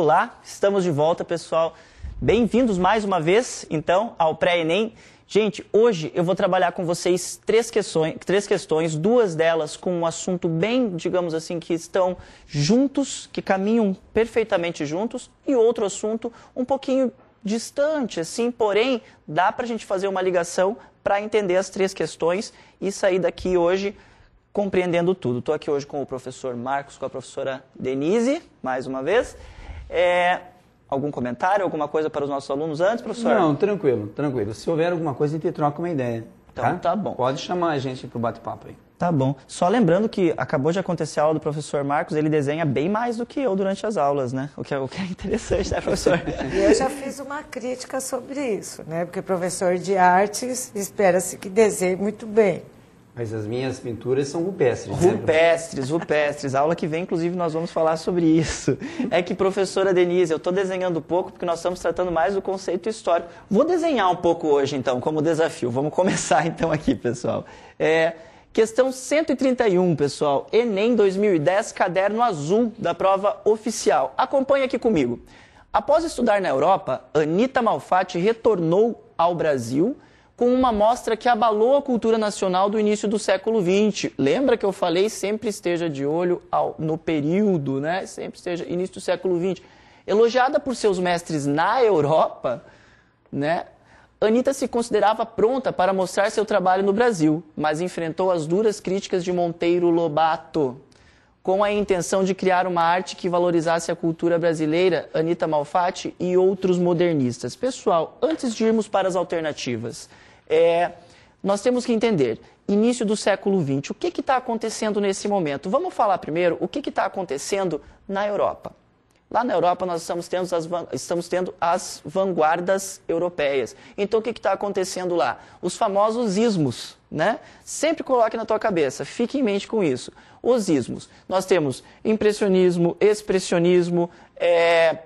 Olá, estamos de volta, pessoal. Bem-vindos mais uma vez, então, ao Pré-ENEM. Gente, hoje eu vou trabalhar com vocês três questões, três questões, duas delas com um assunto bem, digamos assim, que estão juntos, que caminham perfeitamente juntos, e outro assunto um pouquinho distante, assim, porém dá para a gente fazer uma ligação para entender as três questões e sair daqui hoje compreendendo tudo. Estou aqui hoje com o professor Marcos, com a professora Denise, mais uma vez. É, algum comentário, alguma coisa para os nossos alunos antes, professor? Não, tranquilo, tranquilo. Se houver alguma coisa, a gente troca uma ideia. Então tá, tá bom. Pode chamar a gente para o bate-papo aí. Tá bom. Só lembrando que acabou de acontecer a aula do professor Marcos, ele desenha bem mais do que eu durante as aulas, né? O que é, o que é interessante, né, professor? E eu já fiz uma crítica sobre isso, né? Porque professor de artes espera-se que desenhe muito bem. Mas as minhas pinturas são rupestres. Né? Rupestres, rupestres. A aula que vem, inclusive, nós vamos falar sobre isso. É que, professora Denise, eu estou desenhando pouco porque nós estamos tratando mais do conceito histórico. Vou desenhar um pouco hoje, então, como desafio. Vamos começar, então, aqui, pessoal. É, questão 131, pessoal. Enem 2010, caderno azul da prova oficial. Acompanhe aqui comigo. Após estudar na Europa, Anita Malfatti retornou ao Brasil com uma mostra que abalou a cultura nacional do início do século XX. Lembra que eu falei sempre esteja de olho ao, no período, né? Sempre esteja início do século XX. Elogiada por seus mestres na Europa, né? Anitta se considerava pronta para mostrar seu trabalho no Brasil, mas enfrentou as duras críticas de Monteiro Lobato. Com a intenção de criar uma arte que valorizasse a cultura brasileira, Anitta Malfatti e outros modernistas. Pessoal, antes de irmos para as alternativas, é, nós temos que entender, início do século XX, o que está acontecendo nesse momento? Vamos falar primeiro o que está acontecendo na Europa. Lá na Europa, nós estamos tendo as, estamos tendo as vanguardas europeias. Então, o que está acontecendo lá? Os famosos ismos, né? Sempre coloque na tua cabeça, fique em mente com isso. Os ismos. Nós temos impressionismo, expressionismo, é,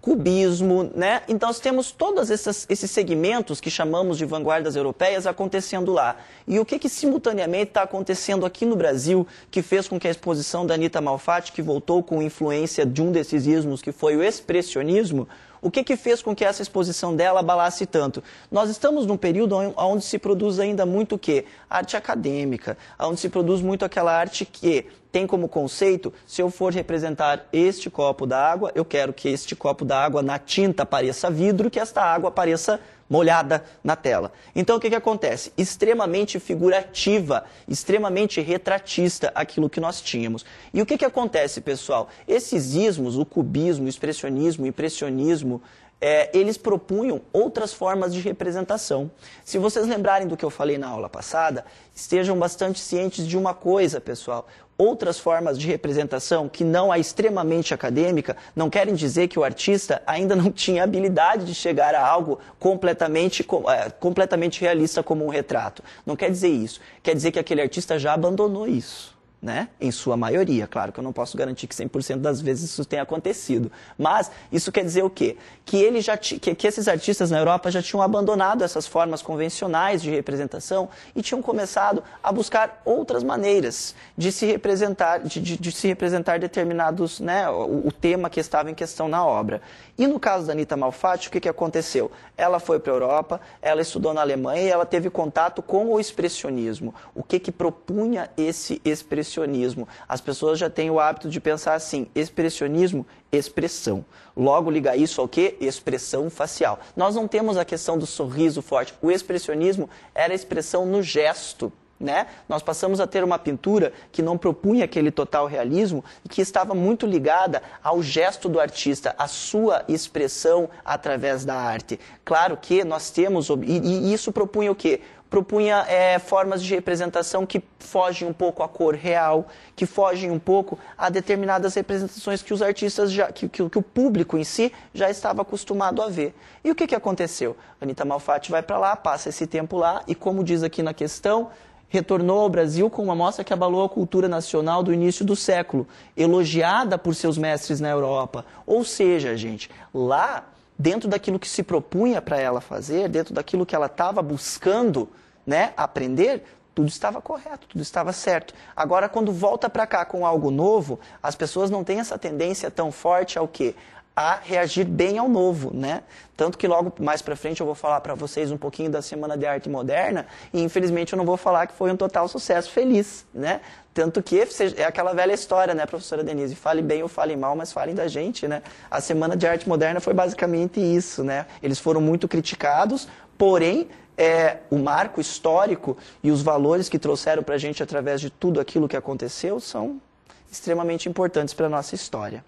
cubismo, né? Então nós temos todos esses segmentos que chamamos de vanguardas europeias acontecendo lá. E o que, que simultaneamente está acontecendo aqui no Brasil que fez com que a exposição da Anitta Malfatti, que voltou com influência de um desses ismos que foi o expressionismo, o que, que fez com que essa exposição dela abalasse tanto? Nós estamos num período onde se produz ainda muito o quê? Arte acadêmica, onde se produz muito aquela arte que tem como conceito, se eu for representar este copo d'água, eu quero que este copo d'água na tinta pareça vidro, que esta água pareça molhada na tela. Então o que, que acontece? Extremamente figurativa, extremamente retratista aquilo que nós tínhamos. E o que, que acontece, pessoal? Esses ismos, o cubismo, o expressionismo, o impressionismo, é, eles propunham outras formas de representação. Se vocês lembrarem do que eu falei na aula passada, estejam bastante cientes de uma coisa, pessoal outras formas de representação que não a extremamente acadêmica não querem dizer que o artista ainda não tinha habilidade de chegar a algo completamente, é, completamente realista como um retrato. Não quer dizer isso. Quer dizer que aquele artista já abandonou isso né? Em sua maioria, claro que eu não posso garantir que 100% das vezes isso tenha acontecido. Mas isso quer dizer o quê? Que ele já que, esses artistas na Europa já tinham abandonado essas formas convencionais de representação e tinham começado a buscar outras maneiras de se representar, de, de, de se representar determinados, né, o, o, tema que estava em questão na obra. E no caso da Anita Malfatti, o que, que aconteceu? Ela foi para a Europa, ela estudou na Alemanha e ela teve contato com o expressionismo. O que que propunha esse expressionismo? expressionismo. As pessoas já têm o hábito de pensar assim: expressionismo, expressão. Logo, liga isso ao que? Expressão facial. Nós não temos a questão do sorriso forte. O expressionismo era a expressão no gesto. Né? Nós passamos a ter uma pintura que não propunha aquele total realismo e que estava muito ligada ao gesto do artista, à sua expressão através da arte. Claro que nós temos, e, e isso propunha o quê? propunha é, formas de representação que fogem um pouco à cor real, que fogem um pouco a determinadas representações que os artistas já, que, que, que o público em si já estava acostumado a ver. E o que, que aconteceu? Anita Malfatti vai para lá, passa esse tempo lá e, como diz aqui na questão, retornou ao Brasil com uma mostra que abalou a cultura nacional do início do século, elogiada por seus mestres na Europa. Ou seja, gente, lá dentro daquilo que se propunha para ela fazer, dentro daquilo que ela estava buscando né, aprender, tudo estava correto, tudo estava certo. Agora, quando volta para cá com algo novo, as pessoas não têm essa tendência tão forte ao quê? a reagir bem ao novo, né? Tanto que logo mais para frente eu vou falar para vocês um pouquinho da Semana de Arte Moderna e infelizmente eu não vou falar que foi um total sucesso feliz, né? Tanto que é aquela velha história, né, professora Denise? Fale bem ou fale mal, mas falem da gente, né? A Semana de Arte Moderna foi basicamente isso, né? Eles foram muito criticados, porém é, o marco histórico e os valores que trouxeram para a gente através de tudo aquilo que aconteceu são extremamente importantes para a nossa história.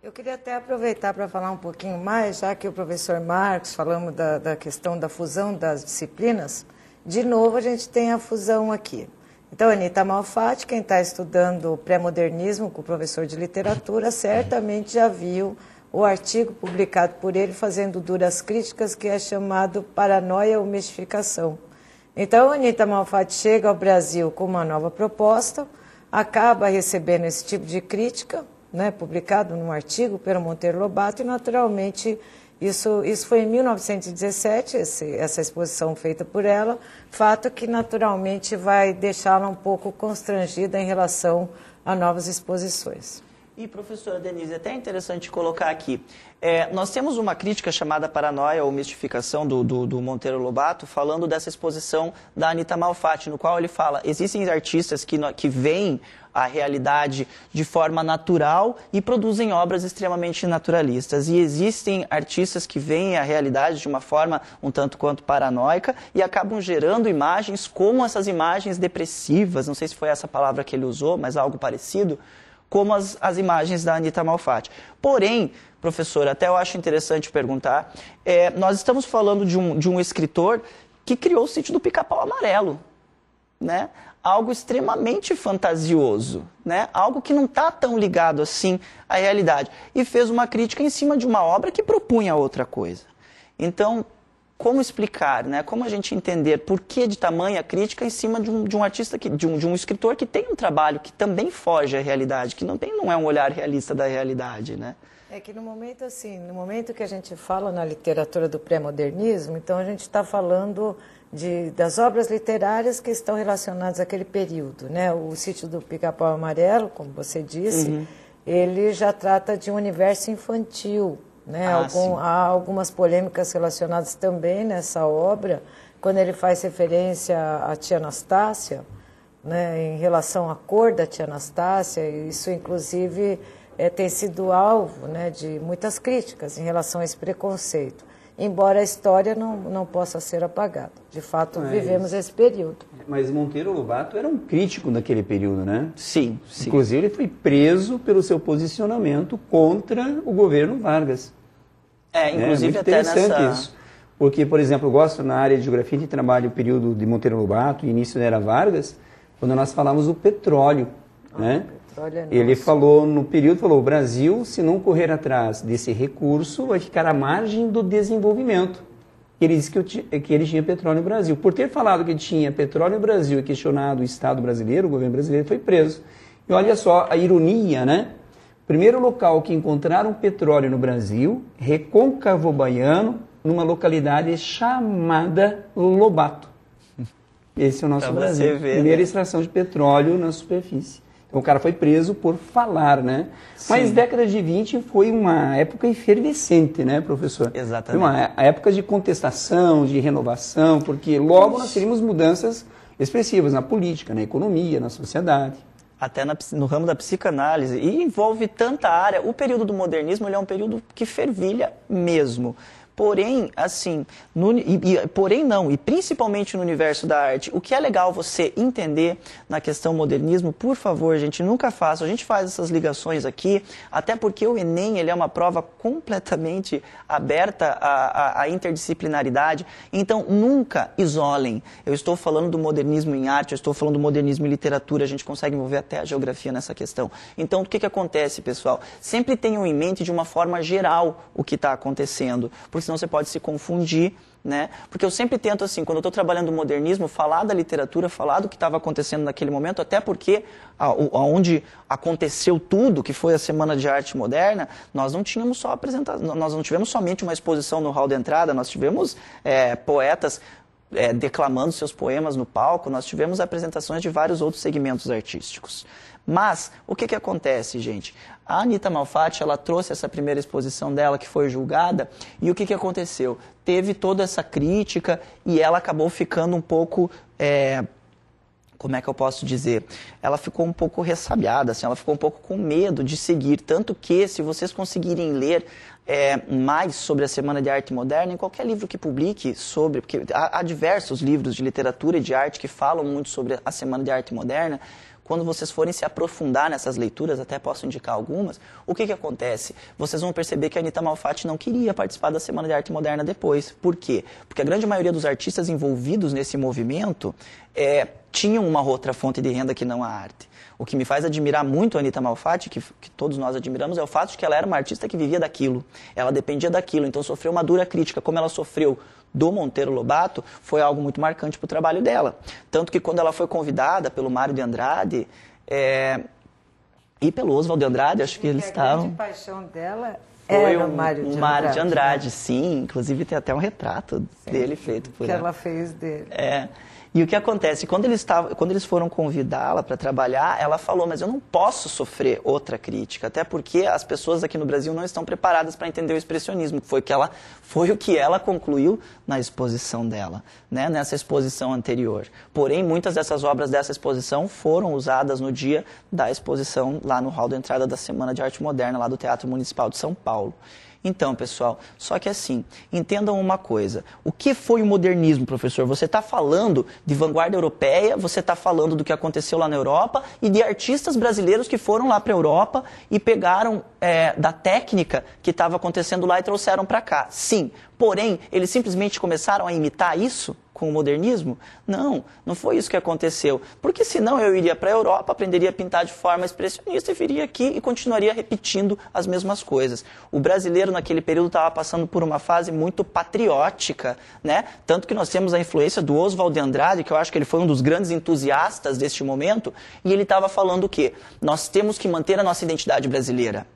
Eu queria até aproveitar para falar um pouquinho mais, já que o professor Marcos falamos da, da questão da fusão das disciplinas. De novo, a gente tem a fusão aqui. Então, Anitta é Malfatti, quem está estudando pré-modernismo com o professor de literatura, certamente já viu o artigo publicado por ele fazendo duras críticas, que é chamado Paranoia ou Mistificação. Então, Anitta Malfatti chega ao Brasil com uma nova proposta, acaba recebendo esse tipo de crítica, né, publicado num artigo pelo Monteiro Lobato, e naturalmente isso, isso foi em 1917, esse, essa exposição feita por ela, fato que naturalmente vai deixá-la um pouco constrangida em relação a novas exposições. E, professora Denise, é até interessante colocar aqui. É, nós temos uma crítica chamada paranoia ou mistificação do, do, do Monteiro Lobato, falando dessa exposição da Anitta Malfatti, no qual ele fala: existem artistas que, que veem a realidade de forma natural e produzem obras extremamente naturalistas. E existem artistas que veem a realidade de uma forma um tanto quanto paranoica e acabam gerando imagens como essas imagens depressivas, não sei se foi essa palavra que ele usou, mas algo parecido como as, as imagens da Anitta Malfatti. Porém, professor, até eu acho interessante perguntar, é, nós estamos falando de um, de um escritor que criou o sítio do Pica-Pau Amarelo, né? Algo extremamente fantasioso, né? Algo que não está tão ligado assim à realidade. E fez uma crítica em cima de uma obra que propunha outra coisa. Então, como explicar, né? como a gente entender por que de tamanha crítica em cima de um, de um artista, que, de, um, de um escritor que tem um trabalho que também foge à realidade, que não, tem, não é um olhar realista da realidade. Né? É que no momento assim, no momento que a gente fala na literatura do pré-modernismo, então a gente está falando de, das obras literárias que estão relacionadas àquele período. Né? O Sítio do Pica-Pau Amarelo, como você disse, uhum. ele já trata de um universo infantil, né? Ah, Algum, há algumas polêmicas relacionadas também nessa obra, quando ele faz referência à tia Anastácia, né, em relação à cor da tia Anastácia, isso inclusive é, tem sido alvo né, de muitas críticas em relação a esse preconceito, embora a história não, não possa ser apagada. De fato, Mas... vivemos esse período. Mas Monteiro Lobato era um crítico naquele período, né? Sim, sim. Inclusive, ele foi preso pelo seu posicionamento contra o governo Vargas. É, é, inclusive é, até nessa... Isso. Porque, por exemplo, eu gosto na área de geografia, de trabalho, o período de Monteiro Lobato, início da Era Vargas, quando nós falamos do petróleo, ah, né? Petróleo é Ele falou no período, falou, o Brasil, se não correr atrás desse recurso, vai ficar à margem do desenvolvimento. Ele disse que, eu, que ele tinha petróleo no Brasil. Por ter falado que tinha petróleo no Brasil e questionado o Estado brasileiro, o governo brasileiro, foi preso. E olha só a ironia, né? primeiro local que encontraram petróleo no Brasil, recôncavo baiano, numa localidade chamada Lobato. Esse é o nosso pra Brasil. Ver, primeira né? extração de petróleo na superfície. Então, o cara foi preso por falar, né? Sim. Mas década de 20 foi uma época efervescente, né, professor? Exatamente. Foi uma é, época de contestação, de renovação, porque logo Ixi. nós teríamos mudanças expressivas na política, na economia, na sociedade até na, no ramo da psicanálise, e envolve tanta área. O período do modernismo é um período que fervilha mesmo. Porém, assim, no, e, e, porém não, e principalmente no universo da arte, o que é legal você entender na questão modernismo, por favor, gente, nunca faça. A gente faz essas ligações aqui, até porque o Enem ele é uma prova completamente aberta à, à, à interdisciplinaridade. Então, nunca isolem. Eu estou falando do modernismo em arte, eu estou falando do modernismo em literatura, a gente consegue envolver até a geografia nessa questão. Então, o que, que acontece, pessoal? Sempre tenham em mente de uma forma geral o que está acontecendo. Porque senão você pode se confundir, né? Porque eu sempre tento, assim, quando eu estou trabalhando o modernismo, falar da literatura, falar do que estava acontecendo naquele momento, até porque aonde aconteceu tudo, que foi a Semana de Arte Moderna, nós não tínhamos só apresentação, nós não tivemos somente uma exposição no hall de entrada, nós tivemos é, poetas é, declamando seus poemas no palco, nós tivemos apresentações de vários outros segmentos artísticos. Mas, o que, que acontece, gente? A Anitta Malfatti, ela trouxe essa primeira exposição dela que foi julgada, e o que, que aconteceu? Teve toda essa crítica e ela acabou ficando um pouco. É, como é que eu posso dizer? Ela ficou um pouco ressabiada, assim, ela ficou um pouco com medo de seguir. Tanto que, se vocês conseguirem ler é, mais sobre a Semana de Arte Moderna, em qualquer livro que publique sobre, porque há, há diversos livros de literatura e de arte que falam muito sobre a Semana de Arte Moderna, quando vocês forem se aprofundar nessas leituras, até posso indicar algumas, o que, que acontece? Vocês vão perceber que a Anitta Malfatti não queria participar da Semana de Arte Moderna depois. Por quê? Porque a grande maioria dos artistas envolvidos nesse movimento é, tinham uma outra fonte de renda que não a arte. O que me faz admirar muito a Anitta Malfatti, que, que, todos nós admiramos, é o fato de que ela era uma artista que vivia daquilo. Ela dependia daquilo, então sofreu uma dura crítica. Como ela sofreu do Monteiro Lobato foi algo muito marcante para o trabalho dela. Tanto que quando ela foi convidada pelo Mário de Andrade é, e pelo Oswald de Andrade, acho que eles estavam. a grande A paixão dela foi o Mário de, um Mário de Andrade. Né? sim. Inclusive tem até um retrato sim, dele feito por que ela. Que ela fez dele. É. E o que acontece? Quando eles, tavam, quando eles foram convidá-la para trabalhar, ela falou: Mas eu não posso sofrer outra crítica, até porque as pessoas aqui no Brasil não estão preparadas para entender o expressionismo, que foi, que ela, foi o que ela concluiu na exposição dela, né? nessa exposição anterior. Porém, muitas dessas obras dessa exposição foram usadas no dia da exposição lá no hall de entrada da Semana de Arte Moderna, lá do Teatro Municipal de São Paulo. Então, pessoal, só que assim, entendam uma coisa. O que foi o modernismo, professor? Você está falando de vanguarda europeia, você está falando do que aconteceu lá na Europa e de artistas brasileiros que foram lá para a Europa e pegaram é, da técnica que estava acontecendo lá e trouxeram para cá. Sim, porém, eles simplesmente começaram a imitar isso? com o modernismo? Não, não foi isso que aconteceu. Porque senão eu iria para a Europa, aprenderia a pintar de forma expressionista e viria aqui e continuaria repetindo as mesmas coisas. O brasileiro naquele período estava passando por uma fase muito patriótica, né? Tanto que nós temos a influência do Oswald de Andrade, que eu acho que ele foi um dos grandes entusiastas deste momento, e ele estava falando o quê? Nós temos que manter a nossa identidade brasileira.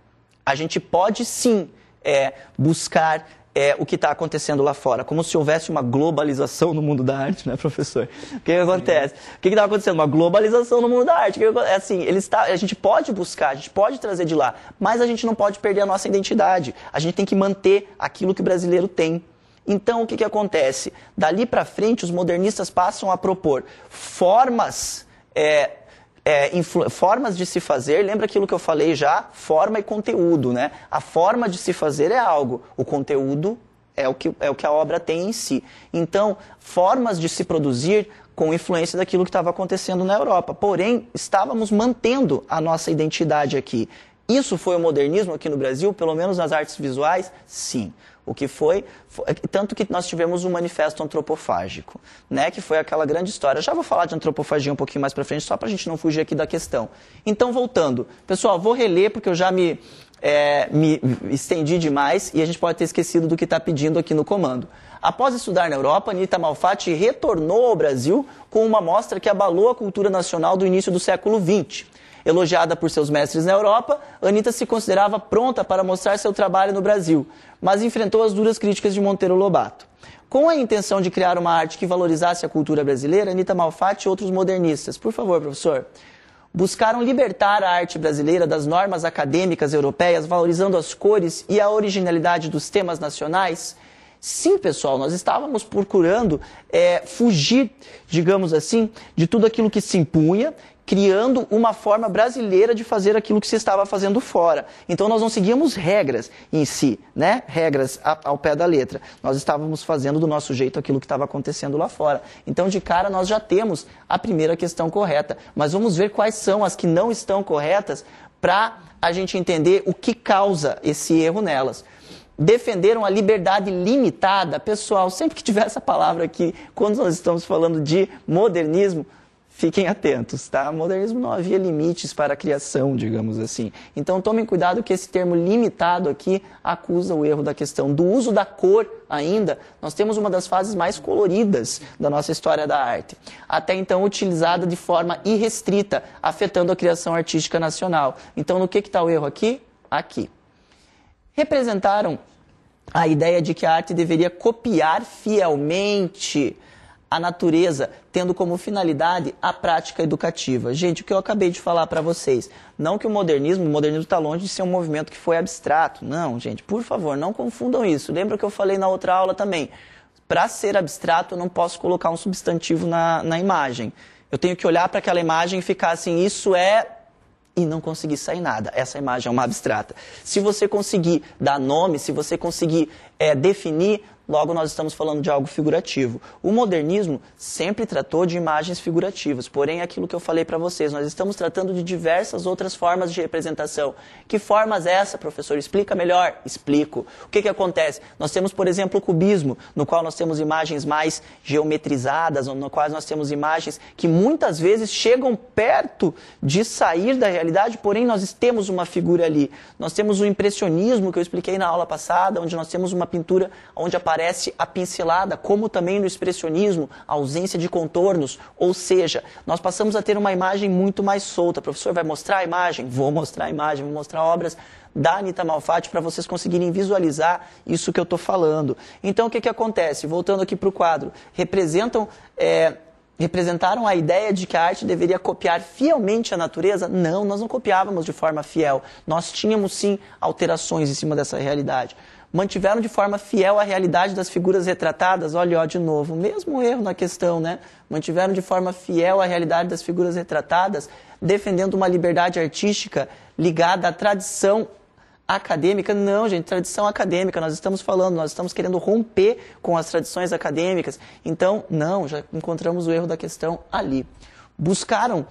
A gente pode sim é, buscar é, o que está acontecendo lá fora, como se houvesse uma globalização no mundo da arte, né, professor? O que, que acontece? O que está acontecendo? Uma globalização no mundo da arte. Que que, é assim, ele tá, a gente pode buscar, a gente pode trazer de lá, mas a gente não pode perder a nossa identidade. A gente tem que manter aquilo que o brasileiro tem. Então, o que, que acontece? Dali para frente, os modernistas passam a propor formas é, é, formas de se fazer, lembra aquilo que eu falei já? Forma e conteúdo, né? A forma de se fazer é algo, o conteúdo é o que, é o que a obra tem em si. Então, formas de se produzir com influência daquilo que estava acontecendo na Europa. Porém, estávamos mantendo a nossa identidade aqui. Isso foi o modernismo aqui no Brasil, pelo menos nas artes visuais? Sim. O que foi, foi, é tanto que nós tivemos um manifesto antropofágico, né, que foi aquela grande história. Já vou falar de antropofagia um pouquinho mais para frente, só para a gente não fugir aqui da questão. Então, voltando. Pessoal, vou reler porque eu já me, é, me estendi demais e a gente pode ter esquecido do que está pedindo aqui no comando. Após estudar na Europa, Anita Malfatti retornou ao Brasil com uma mostra que abalou a cultura nacional do início do século XX. Elogiada por seus mestres na Europa, Anitta se considerava pronta para mostrar seu trabalho no Brasil mas enfrentou as duras críticas de Monteiro Lobato. Com a intenção de criar uma arte que valorizasse a cultura brasileira, Anita Malfatti e outros modernistas, por favor, professor, buscaram libertar a arte brasileira das normas acadêmicas europeias, valorizando as cores e a originalidade dos temas nacionais? Sim, pessoal, nós estávamos procurando é, fugir, digamos assim, de tudo aquilo que se impunha criando uma forma brasileira de fazer aquilo que se estava fazendo fora. Então nós não seguíamos regras em si, né? Regras ao pé da letra. Nós estávamos fazendo do nosso jeito aquilo que estava acontecendo lá fora. Então de cara nós já temos a primeira questão correta, mas vamos ver quais são as que não estão corretas para a gente entender o que causa esse erro nelas defenderam a liberdade limitada. Pessoal, sempre que tiver essa palavra aqui, quando nós estamos falando de modernismo, fiquem atentos, tá? O modernismo não havia limites para a criação, digamos assim. Então tomem cuidado que esse termo limitado aqui acusa o erro da questão do uso da cor ainda. Nós temos uma das fases mais coloridas da nossa história da arte, até então utilizada de forma irrestrita, afetando a criação artística nacional. Então no que está o erro aqui? Aqui. Representaram a ideia de que a arte deveria copiar fielmente a natureza, tendo como finalidade a prática educativa. Gente, o que eu acabei de falar para vocês, não que o modernismo, o modernismo está longe de ser um movimento que foi abstrato. Não, gente, por favor, não confundam isso. Lembra que eu falei na outra aula também? Para ser abstrato, eu não posso colocar um substantivo na, na imagem. Eu tenho que olhar para aquela imagem e ficar assim, isso é e não conseguir sair nada. Essa imagem é uma abstrata. Se você conseguir dar nome, se você conseguir é, definir, Logo, nós estamos falando de algo figurativo. O modernismo sempre tratou de imagens figurativas, porém, é aquilo que eu falei para vocês, nós estamos tratando de diversas outras formas de representação. Que formas é essa, professor? Explica melhor. Explico. O que, que acontece? Nós temos, por exemplo, o cubismo, no qual nós temos imagens mais geometrizadas, no qual nós temos imagens que muitas vezes chegam perto de sair da realidade, porém, nós temos uma figura ali. Nós temos o impressionismo que eu expliquei na aula passada, onde nós temos uma pintura onde aparece aparece a pincelada, como também no expressionismo, a ausência de contornos, ou seja, nós passamos a ter uma imagem muito mais solta. O professor vai mostrar a imagem? Vou mostrar a imagem, vou mostrar obras da Anitta Malfatti para vocês conseguirem visualizar isso que eu estou falando. Então, o que, que acontece? Voltando aqui para o quadro, representam... É, representaram a ideia de que a arte deveria copiar fielmente a natureza? Não, nós não copiávamos de forma fiel. Nós tínhamos sim alterações em cima dessa realidade mantiveram de forma fiel a realidade das figuras retratadas. Olha, ó, de novo, mesmo erro na questão, né? Mantiveram de forma fiel a realidade das figuras retratadas, defendendo uma liberdade artística ligada à tradição acadêmica. Não, gente, tradição acadêmica, nós estamos falando, nós estamos querendo romper com as tradições acadêmicas. Então, não, já encontramos o erro da questão ali. Buscaram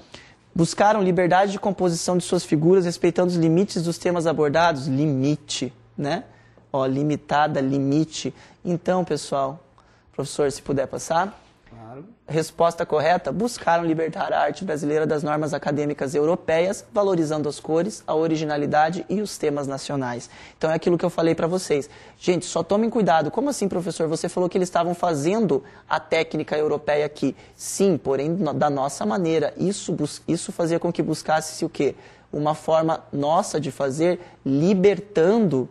buscaram liberdade de composição de suas figuras, respeitando os limites dos temas abordados, limite, né? ó, limitada, limite. Então, pessoal, professor, se puder passar. Claro. Resposta correta: buscaram libertar a arte brasileira das normas acadêmicas europeias, valorizando as cores, a originalidade e os temas nacionais. Então é aquilo que eu falei para vocês. Gente, só tomem cuidado. Como assim, professor? Você falou que eles estavam fazendo a técnica europeia aqui. Sim, porém da nossa maneira. Isso, isso fazia com que buscasse-se o quê? Uma forma nossa de fazer, libertando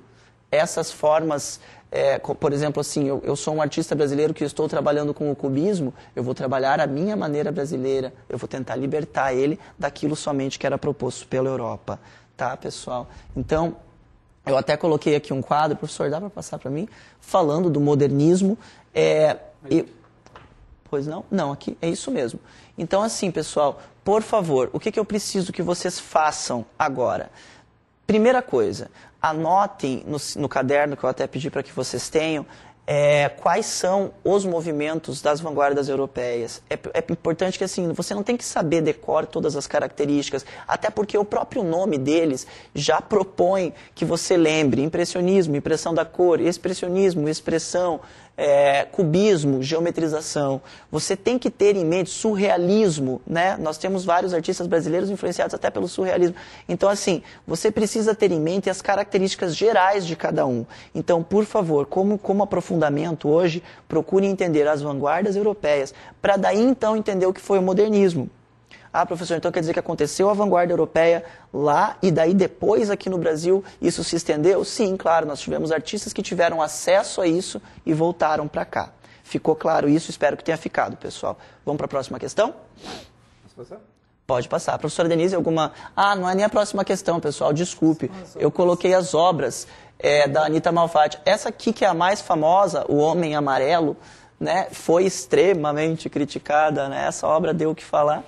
essas formas é, por exemplo, assim, eu, eu, sou um artista brasileiro que estou trabalhando com o cubismo, eu vou trabalhar a minha maneira brasileira, eu vou tentar libertar ele daquilo somente que era proposto pela Europa, tá, pessoal? Então, eu até coloquei aqui um quadro, professor, dá para passar para mim, falando do modernismo. É, e, pois não? Não, aqui é isso mesmo. Então, assim, pessoal, por favor, o que, que eu preciso que vocês façam agora? Primeira coisa, anotem no, no caderno que eu até pedi para que vocês tenham é, quais são os movimentos das vanguardas europeias. É, é, importante que assim você não tem que saber decorar todas as características, até porque o próprio nome deles já propõe que você lembre impressionismo, impressão da cor, expressionismo, expressão, é, cubismo, geometrização. Você tem que ter em mente surrealismo, né? Nós temos vários artistas brasileiros influenciados até pelo surrealismo. Então, assim, você precisa ter em mente as características gerais de cada um. Então, por favor, como, como aprofundamento hoje, procure entender as vanguardas europeias, para daí então entender o que foi o modernismo. Ah, professor, então quer dizer que aconteceu a vanguarda europeia lá e daí depois aqui no Brasil isso se estendeu? Sim, claro, nós tivemos artistas que tiveram acesso a isso e voltaram para cá. Ficou claro isso? Espero que tenha ficado, pessoal. Vamos para a próxima questão? Posso passar? Pode passar. Professora Denise, alguma. Ah, não é nem a próxima questão, pessoal, desculpe. Eu coloquei as obras é, da Anitta Malfatti. Essa aqui, que é a mais famosa, O Homem Amarelo, né, foi extremamente criticada. Né? Essa obra deu o que falar.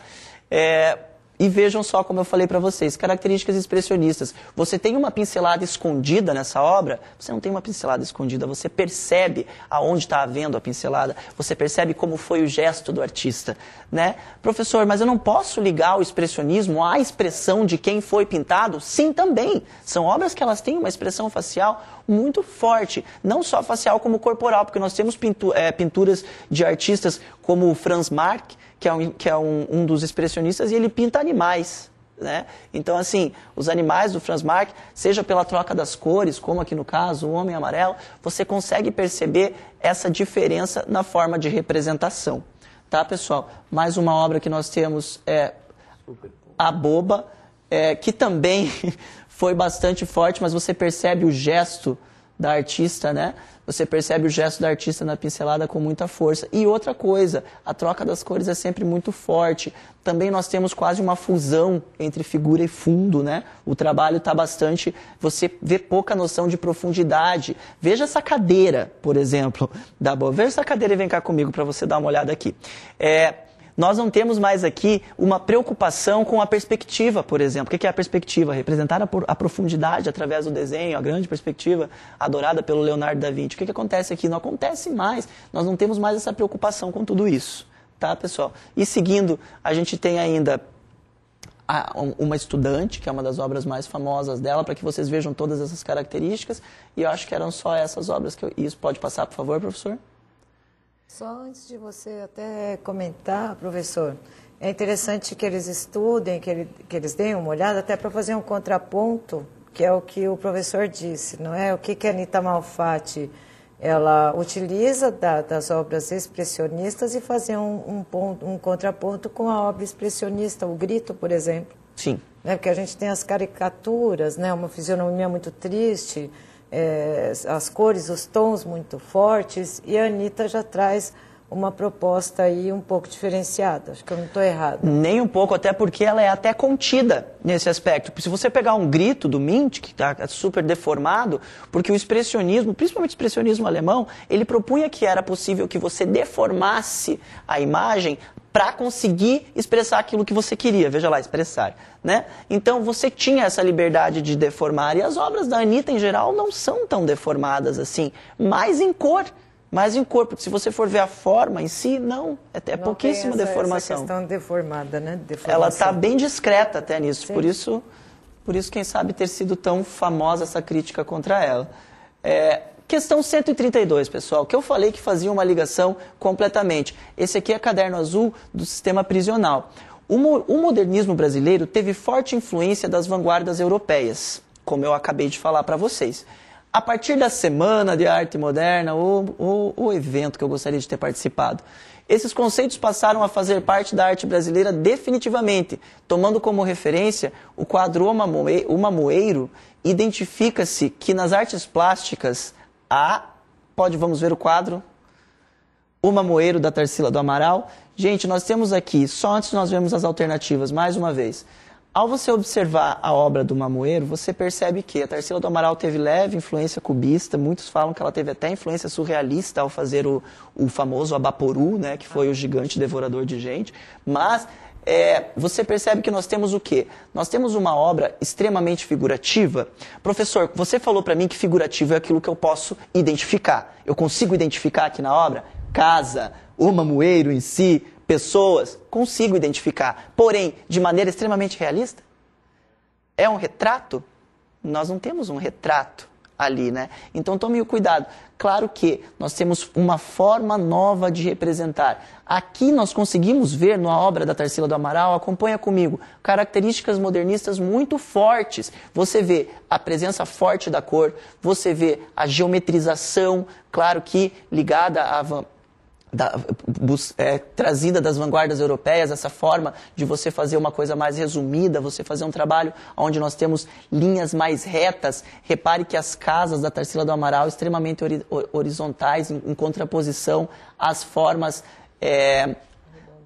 É, e vejam só como eu falei para vocês, características expressionistas. Você tem uma pincelada escondida nessa obra? Você não tem uma pincelada escondida, você percebe aonde está havendo a pincelada, você percebe como foi o gesto do artista, né? Professor, mas eu não posso ligar o expressionismo à expressão de quem foi pintado? Sim, também. São obras que elas têm uma expressão facial muito forte, não só facial como corporal, porque nós temos pintu é, pinturas de artistas como Franz Marc, que é um, que é um, um dos expressionistas, e ele pinta animais. Né? Então, assim, os animais do Franz Marc, seja pela troca das cores, como aqui no caso, o homem amarelo, você consegue perceber essa diferença na forma de representação. Tá, pessoal? Mais uma obra que nós temos é A Boba, é, que também foi bastante forte, mas você percebe o gesto da artista, né? Você percebe o gesto da artista na pincelada com muita força. E outra coisa, a troca das cores é sempre muito forte. Também nós temos quase uma fusão entre figura e fundo, né? O trabalho está bastante. Você vê pouca noção de profundidade. Veja essa cadeira, por exemplo, da boa. Veja essa cadeira e vem cá comigo para você dar uma olhada aqui. É nós não temos mais aqui uma preocupação com a perspectiva, por exemplo. O que é a perspectiva? Representar a profundidade através do desenho, a grande perspectiva adorada pelo Leonardo da Vinci. O que, que acontece aqui? Não acontece mais. Nós não temos mais essa preocupação com tudo isso. Tá, pessoal? E seguindo, a gente tem ainda uma estudante, que é uma das obras mais famosas dela, para que vocês vejam todas essas características. E eu acho que eram só essas obras que eu... Isso pode passar, por favor, professor? Só antes de você até comentar, professor, é interessante que eles estudem, que, ele, que eles deem uma olhada, até para fazer um contraponto, que é o que o professor disse, não é? O que, que a Anitta Malfatti ela utiliza da, das obras expressionistas e fazer um, um, ponto, um contraponto com a obra expressionista, o grito, por exemplo. Sim. Né? Porque a gente tem as caricaturas, né? uma fisionomia muito triste, é, as cores, os tons muito fortes, e a Anitta já traz uma proposta aí um pouco diferenciada. Acho que eu não estou errado. Nem um pouco, até porque ela é até contida nesse aspecto. Se você pegar um grito do Mint, que está super deformado, porque o expressionismo, principalmente o expressionismo alemão, ele propunha que era possível que você deformasse a imagem para conseguir expressar aquilo que você queria. Veja lá, expressar. Né? Então você tinha essa liberdade de deformar. E as obras da Anitta, em geral, não são tão deformadas assim, mais em cor. Mas em corpo, porque se você for ver a forma em si, não, é, é não pouquíssima essa, deformação. Essa questão deformada, né? Deformação. Ela está bem discreta até nisso, por isso, por isso quem sabe ter sido tão famosa essa crítica contra ela. É, Questão 132, pessoal, que eu falei que fazia uma ligação completamente. Esse aqui é caderno azul do sistema prisional. O modernismo brasileiro teve forte influência das vanguardas europeias, como eu acabei de falar para vocês. A partir da Semana de Arte Moderna, o, o, o, evento que eu gostaria de ter participado, esses conceitos passaram a fazer parte da arte brasileira definitivamente, tomando como referência o quadro O Mamoeiro, identifica-se que nas artes plásticas a. Pode, vamos ver o quadro. O Mamoeiro, da Tarsila do Amaral. Gente, nós temos aqui, só antes nós vemos as alternativas, mais uma vez. Ao você observar a obra do Mamoeiro, você percebe que a Tarsila do Amaral teve leve influência cubista, muitos falam que ela teve até influência surrealista ao fazer o, o famoso Abaporu, né, que foi o gigante devorador de gente, mas é, você percebe que nós temos o quê? Nós temos uma obra extremamente figurativa. Professor, você falou para mim que figurativo é aquilo que eu posso identificar. Eu consigo identificar aqui na obra? Casa, o mamoeiro em si, pessoas, consigo identificar. Porém, de maneira extremamente realista? É um retrato? Nós não temos um retrato ali, né? Então tome o cuidado. Claro que nós temos uma forma nova de representar. Aqui nós conseguimos ver na obra da Tarsila do Amaral, acompanha comigo, características modernistas muito fortes. Você vê a presença forte da cor, você vê a geometrização, claro que ligada à da, é, trazida das vanguardas europeias, essa forma de você fazer uma coisa mais resumida, você fazer um trabalho onde nós temos linhas mais retas. Repare que as casas da Tarsila do Amaral extremamente ori, horizontais, em, em, contraposição às formas, é,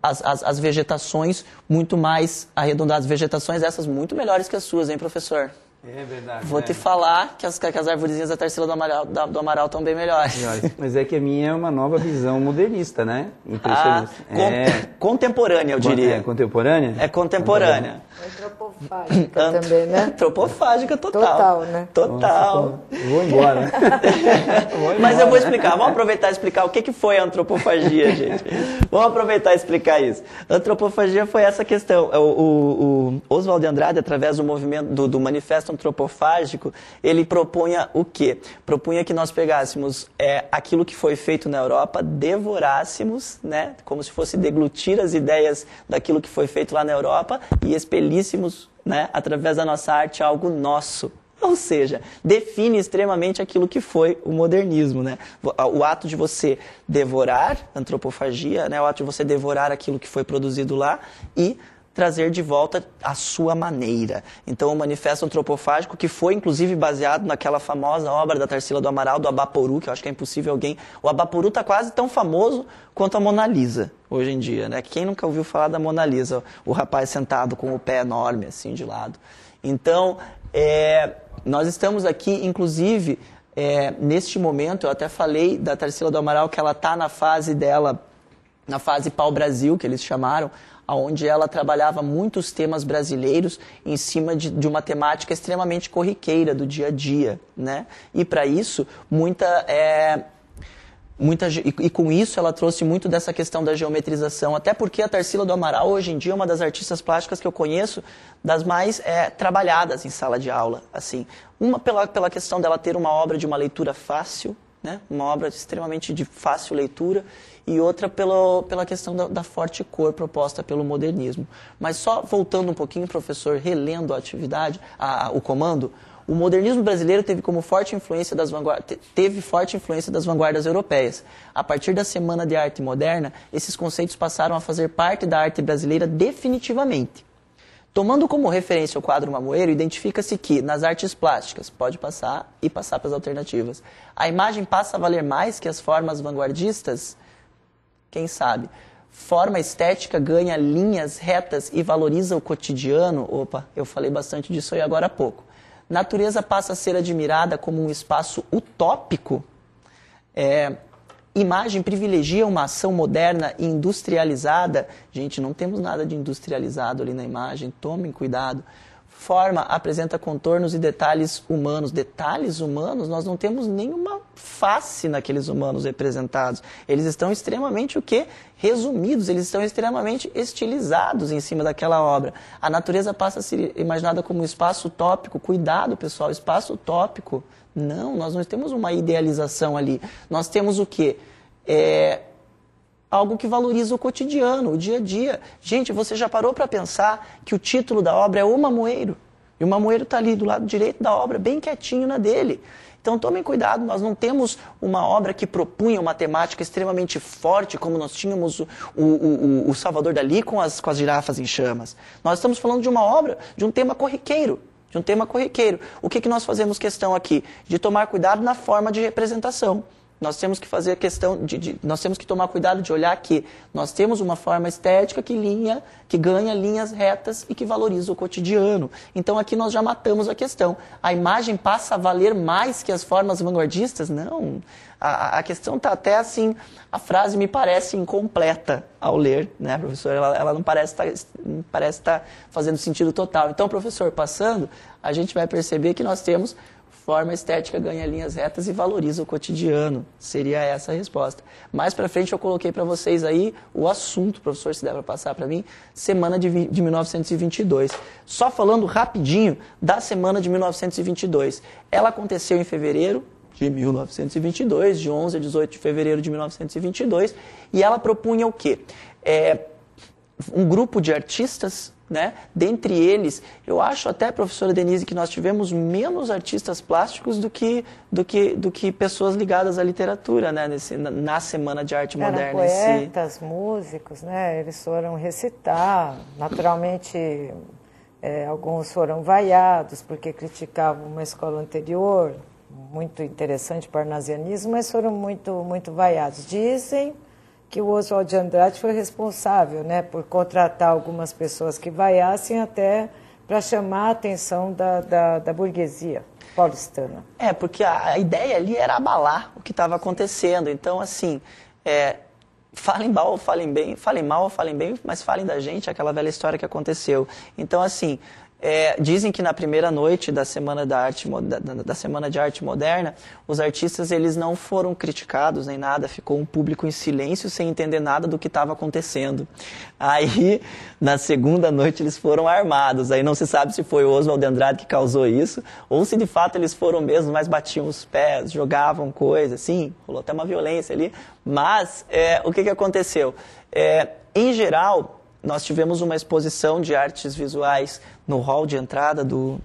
as, as vegetações muito mais arredondadas. Vegetações essas muito melhores que as suas, hein, professor? É verdade. Vou né? te falar que as, que as arvorezinhas da Tarsila do Amaral, da, do Amaral estão bem melhores. Mas é que a minha é uma nova visão modernista, né? Ah, con é. Contemporânea, eu diria. É contemporânea? É contemporânea. É antropofágica Ant... também, né? Antropofágica total. Total, né? Total. Nossa, vou embora. vou embora. Mas eu vou explicar. Vamos aproveitar e explicar o que, que foi a antropofagia, gente. Vamos aproveitar e explicar isso. Antropofagia foi essa questão. É, o, o, o Oswald de Andrade, através do movimento do, do manifesto antropofágico, ele propunha o quê? Propunha que nós pegássemos é, aquilo que foi feito na Europa, devorássemos, né, como se fosse deglutir as ideias daquilo que foi feito lá na Europa e expelíssemos, né, através da nossa arte, algo nosso, ou seja, define extremamente aquilo que foi o modernismo, né? O ato de você devorar, antropofagia, né? O ato de você devorar aquilo que foi produzido lá e trazer de volta a sua maneira. Então, o Manifesto Antropofágico, que foi inclusive baseado naquela famosa obra da Tarsila do Amaral, do Abaporu, que eu acho que é impossível alguém. O Abaporu está quase tão famoso quanto a Mona Lisa hoje em dia, né? Quem nunca ouviu falar da Mona Lisa, o rapaz sentado com o pé enorme assim de lado. Então, é, nós estamos aqui, inclusive, é, neste momento, eu até falei da Tarsila do Amaral que ela está na fase dela, na fase pau-brasil, que eles chamaram, onde ela trabalhava muitos temas brasileiros em cima de, de uma temática extremamente corriqueira do dia a dia, né? E para isso, muita... É, Muita, e, e, com isso ela trouxe muito dessa questão da geometrização, até porque a Tarsila do Amaral hoje em dia é uma das artistas plásticas que eu conheço, das mais é, trabalhadas em sala de aula, assim, uma pela, pela questão dela ter uma obra de uma leitura fácil, né, uma obra extremamente de fácil leitura e outra pelo, pela questão da, da forte cor proposta pelo modernismo. Mas só voltando um pouquinho, professor, relendo a atividade, a, o comando, o modernismo brasileiro teve como forte influência das teve forte influência das vanguardas europeias. A partir da Semana de Arte Moderna, esses conceitos passaram a fazer parte da arte brasileira definitivamente. Tomando como referência o quadro Mamoeiro, identifica-se que, nas artes plásticas, pode passar e passar para as alternativas, a imagem passa a valer mais que as formas vanguardistas quem sabe? Forma estética ganha linhas retas e valoriza o cotidiano. Opa, eu falei bastante disso aí agora há pouco. Natureza passa a ser admirada como um espaço utópico. É, imagem privilegia uma ação moderna e industrializada. Gente, não temos nada de industrializado ali na imagem, tomem cuidado forma apresenta contornos e detalhes humanos. Detalhes humanos, nós não temos nenhuma face naqueles humanos representados. Eles estão extremamente o quê? Resumidos, eles estão extremamente estilizados em cima daquela obra. A natureza passa a ser imaginada como um espaço utópico. Cuidado, pessoal, espaço utópico. Não, nós não temos uma idealização ali. Nós temos o quê? É, algo que valoriza o cotidiano, o dia a dia. Gente, você já parou para pensar que o título da obra é O Mamoeiro? E o Mamoeiro está ali do lado direito da obra, bem quietinho na dele. Então tomem cuidado, nós não temos uma obra que propunha uma temática extremamente forte, como nós tínhamos o, o, o, o Salvador Dali com as, com as girafas em chamas. Nós estamos falando de uma obra, de um tema corriqueiro, de um tema corriqueiro. O que, que nós fazemos questão aqui? De tomar cuidado na forma de representação. Nós temos que fazer a questão de, de, nós temos que tomar cuidado de olhar que nós temos uma forma estética que linha, que ganha linhas retas e que valoriza o cotidiano. Então aqui nós já matamos a questão. A imagem passa a valer mais que as formas vanguardistas? Não. A, a questão está até assim, a frase me parece incompleta ao ler, né, professor? Ela, ela não parece tá, estar tá fazendo sentido total. Então, professor, passando, a gente vai perceber que nós temos forma estética ganha linhas retas e valoriza o cotidiano. Seria essa a resposta. Mais para frente eu coloquei para vocês aí o assunto, professor, se der para passar para mim, semana de, de 1922. Só falando rapidinho da semana de 1922. Ela aconteceu em fevereiro, de 1922, de 11 a 18 de fevereiro de 1922, e ela propunha o quê? É, um grupo de artistas né? Dentre eles, eu acho até, professora Denise, que nós tivemos menos artistas plásticos do que, do que, do que pessoas ligadas à literatura né? Nesse, na, Semana de Arte Eram Moderna. Poetas, si. músicos, né? eles foram recitar. Naturalmente, é, alguns foram vaiados porque criticavam uma escola anterior, muito interessante, parnasianismo, mas foram muito, muito vaiados. Dizem que o Oswald de Andrade foi responsável né, por contratar algumas pessoas que vaiassem até para chamar a atenção da, da, da, burguesia paulistana. É, porque a, a ideia ali era abalar o que estava acontecendo. Então, assim, é, falem mal, ou falem bem, falem mal, ou falem bem, mas falem da gente, aquela velha história que aconteceu. Então, assim, é, dizem que na primeira noite da semana, da, arte, da, da, semana de arte moderna, os artistas eles não foram criticados nem nada, ficou um público em silêncio sem entender nada do que estava acontecendo. Aí, na segunda noite, eles foram armados. Aí não se sabe se foi o Oswald Andrade que causou isso, ou se de fato eles foram mesmo, mas batiam os pés, jogavam coisas, sim, rolou até uma violência ali. Mas é, o que, que aconteceu? É, em geral, nós tivemos uma exposição de artes visuais no hall de entrada do,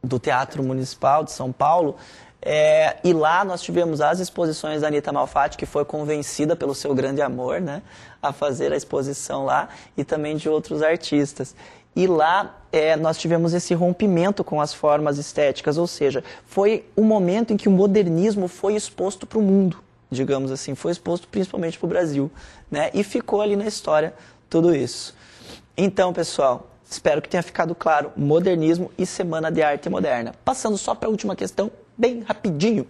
do Teatro Municipal de São Paulo. É, e lá nós tivemos as exposições da Anitta Malfatti, que foi convencida pelo seu grande amor né, a fazer a exposição lá, e também de outros artistas. E lá é, nós tivemos esse rompimento com as formas estéticas, ou seja, foi o momento em que o modernismo foi exposto para o mundo, digamos assim, foi exposto principalmente para o Brasil, né? E ficou ali na história tudo isso. Então, pessoal, espero que tenha ficado claro modernismo e Semana de Arte Moderna. Passando só para a última questão, bem rapidinho.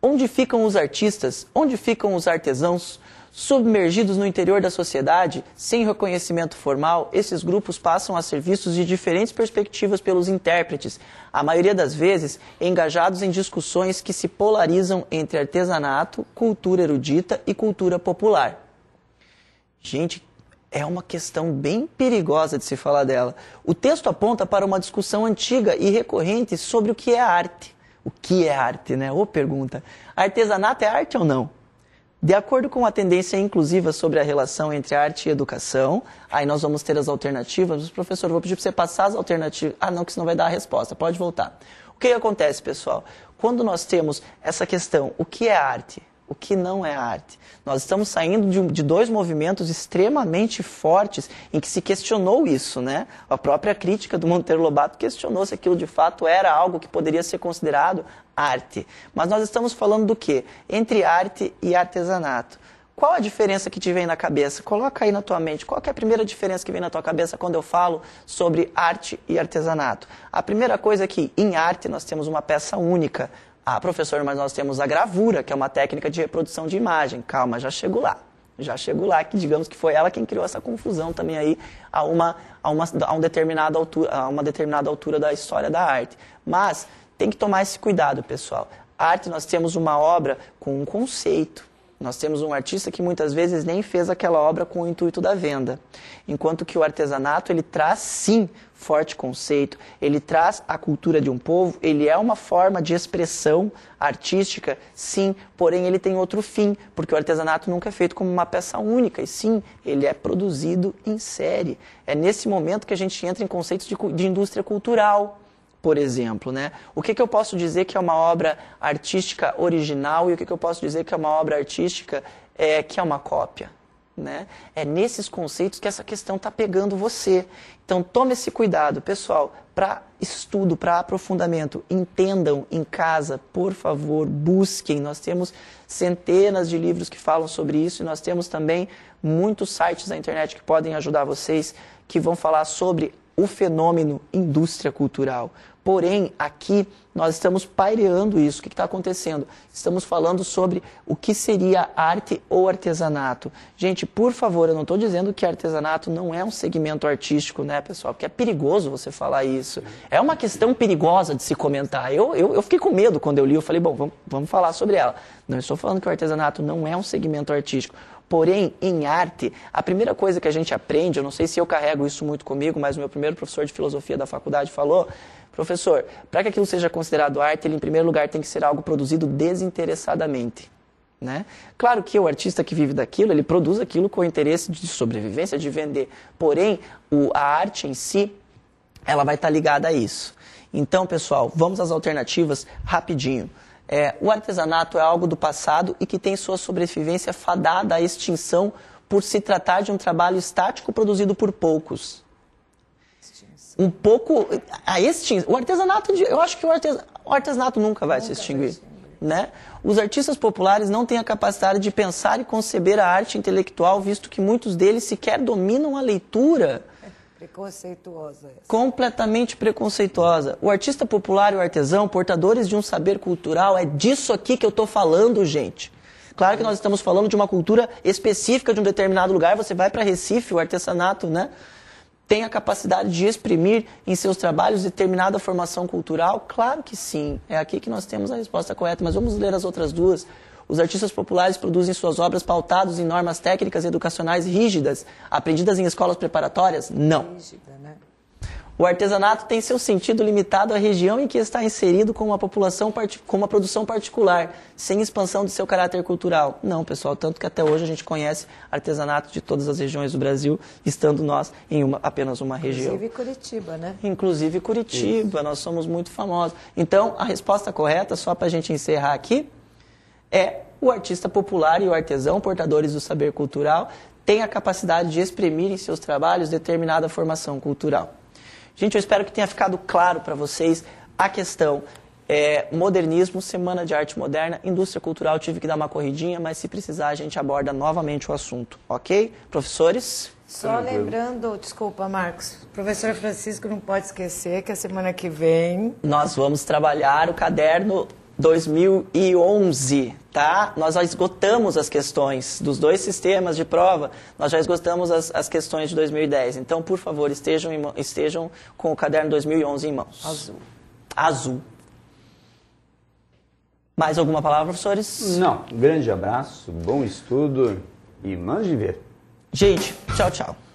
Onde ficam os artistas? Onde ficam os artesãos? Submergidos no interior da sociedade, sem reconhecimento formal, esses grupos passam a ser vistos de diferentes perspectivas pelos intérpretes, a maioria das vezes engajados em discussões que se polarizam entre artesanato, cultura erudita e cultura popular. Gente, é uma questão bem perigosa de se falar dela. O texto aponta para uma discussão antiga e recorrente sobre o que é arte. O que é arte, né? O pergunta. Artesanato é arte ou não? De acordo com a tendência inclusiva sobre a relação entre arte e educação, aí nós vamos ter as alternativas. Professor, vou pedir para você passar as alternativas. Ah, não, que senão vai dar a resposta. Pode voltar. O que acontece, pessoal? Quando nós temos essa questão, o que é arte? o que não é arte. Nós estamos saindo de, de, dois movimentos extremamente fortes em que se questionou isso, né? A própria crítica do Monteiro Lobato questionou se aquilo de fato era algo que poderia ser considerado arte. Mas nós estamos falando do quê? Entre arte e artesanato. Qual a diferença que te vem na cabeça? Coloca aí na tua mente. Qual é a primeira diferença que vem na tua cabeça quando eu falo sobre arte e artesanato? A primeira coisa é que em arte nós temos uma peça única, ah, professor, mas nós temos a gravura, que é uma técnica de reprodução de imagem. Calma, já chego lá. Já chego lá, que digamos que foi ela quem criou essa confusão também aí a uma, a uma, a um determinada altura, a uma determinada altura da história da arte. Mas tem que tomar esse cuidado, pessoal. A arte, nós temos uma obra com um conceito nós temos um artista que muitas vezes nem fez aquela obra com o intuito da venda, enquanto que o artesanato ele traz sim forte conceito, ele traz a cultura de um povo, ele é uma forma de expressão artística, sim, porém ele tem outro fim, porque o artesanato nunca é feito como uma peça única, e sim, ele é produzido em série. É nesse momento que a gente entra em conceitos de, de indústria cultural por exemplo, né? O que, que eu posso dizer que é uma obra artística original e o que, que eu posso dizer que é uma obra artística é, que é uma cópia? Né? É nesses conceitos que essa questão está pegando você. Então tome esse cuidado, pessoal, para estudo, para aprofundamento. Entendam em casa, por favor, busquem. Nós temos centenas de livros que falam sobre isso e nós temos também muitos sites na internet que podem ajudar vocês, que vão falar sobre o fenômeno indústria cultural. Porém, aqui nós estamos paireando isso. O que está acontecendo? Estamos falando sobre o que seria arte ou artesanato. Gente, por favor, eu não estou dizendo que artesanato não é um segmento artístico, né, pessoal? Porque é perigoso você falar isso. É uma questão perigosa de se comentar. Eu, eu, eu fiquei com medo quando eu li, eu falei, bom, vamos, vamos falar sobre ela. Não estou falando que o artesanato não é um segmento artístico. Porém, em arte, a primeira coisa que a gente aprende, eu não sei se eu carrego isso muito comigo, mas o meu primeiro professor de filosofia da faculdade falou, professor, para que aquilo seja considerado arte, ele em primeiro lugar tem que ser algo produzido desinteressadamente. Né? Claro que o artista que vive daquilo, ele produz aquilo com o interesse de sobrevivência, de vender. Porém, o, a arte em si, ela vai estar tá ligada a isso. Então, pessoal, vamos às alternativas rapidinho é, o artesanato é algo do passado e que tem sua sobrevivência fadada à extinção por se tratar de um trabalho estático produzido por poucos. Extinção. Um pouco. A extinção. O artesanato, eu acho que o, artes, o artesanato nunca vai nunca se extinguir. Vai né? Os artistas populares não têm a capacidade de pensar e conceber a arte intelectual, visto que muitos deles sequer dominam a leitura Preconceituosa. Essa. Completamente preconceituosa. O artista popular e o artesão, portadores de um saber cultural, é disso aqui que eu estou falando, gente. Claro que nós estamos falando de uma cultura específica de um determinado lugar. Você vai para Recife, o artesanato, né? Tem a capacidade de exprimir em seus trabalhos determinada formação cultural? Claro que sim. É aqui que nós temos a resposta correta. Mas vamos ler as outras duas os artistas populares produzem suas obras pautados em normas técnicas e educacionais rígidas, aprendidas em escolas preparatórias? Não. Né? O artesanato tem seu sentido limitado à região em que está inserido com uma população com uma produção particular, sem expansão de seu caráter cultural. Não, pessoal, tanto que até hoje a gente conhece artesanato de todas as regiões do Brasil, estando nós em uma, apenas uma região. Inclusive Curitiba, né? Inclusive Curitiba, Isso. nós somos muito famosos. Então, a resposta correta, só para a gente encerrar aqui, é o artista popular e o artesão, portadores do saber cultural, têm a capacidade de exprimir em seus trabalhos determinada formação cultural. Gente, eu espero que tenha ficado claro para vocês a questão é, modernismo, Semana de Arte Moderna, Indústria Cultural. Tive que dar uma corridinha, mas se precisar a gente aborda novamente o assunto, ok? Professores? Só lembrando, desculpa, Marcos, o professor Francisco não pode esquecer que a semana que vem. Nós vamos trabalhar o caderno 2011, tá? Nós já esgotamos as questões dos dois sistemas de prova, nós já esgotamos as, as questões de 2010. Então, por favor, estejam, em, estejam com o caderno 2011 em mãos. Azul. Azul. Mais alguma palavra, professores? Não. Um grande abraço, bom estudo e mande ver. Gente, tchau, tchau.